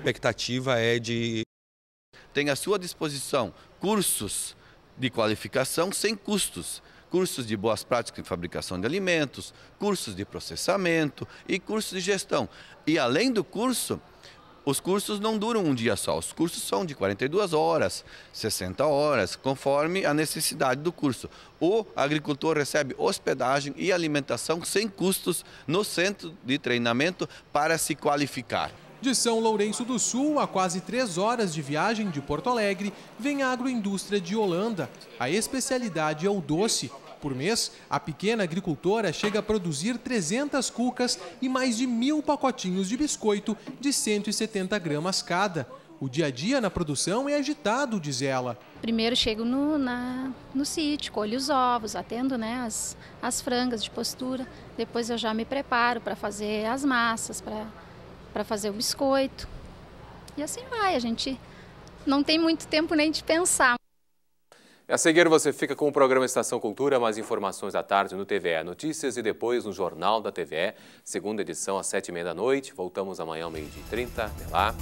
A expectativa é de. Tem à sua disposição cursos de qualificação sem custos cursos de boas práticas em fabricação de alimentos, cursos de processamento e cursos de gestão. E além do curso, os cursos não duram um dia só, os cursos são de 42 horas, 60 horas, conforme a necessidade do curso. O agricultor recebe hospedagem e alimentação sem custos no centro de treinamento para se qualificar. De São Lourenço do Sul, a quase três horas de viagem de Porto Alegre, vem a agroindústria de Holanda. A especialidade é o doce. Por mês, a pequena agricultora chega a produzir 300 cucas e mais de mil pacotinhos de biscoito de 170 gramas cada. O dia a dia na produção é agitado, diz ela. Primeiro chego no, na, no sítio, colho os ovos, atendo né, as, as frangas de postura. Depois eu já me preparo para fazer as massas, para para fazer o biscoito. E assim vai, a gente não tem muito tempo nem de pensar. A seguir você fica com o programa Estação Cultura, mais informações à tarde no TVE Notícias e depois no Jornal da TVE, segunda edição às sete e meia da noite. Voltamos amanhã ao meio e trinta. Até lá.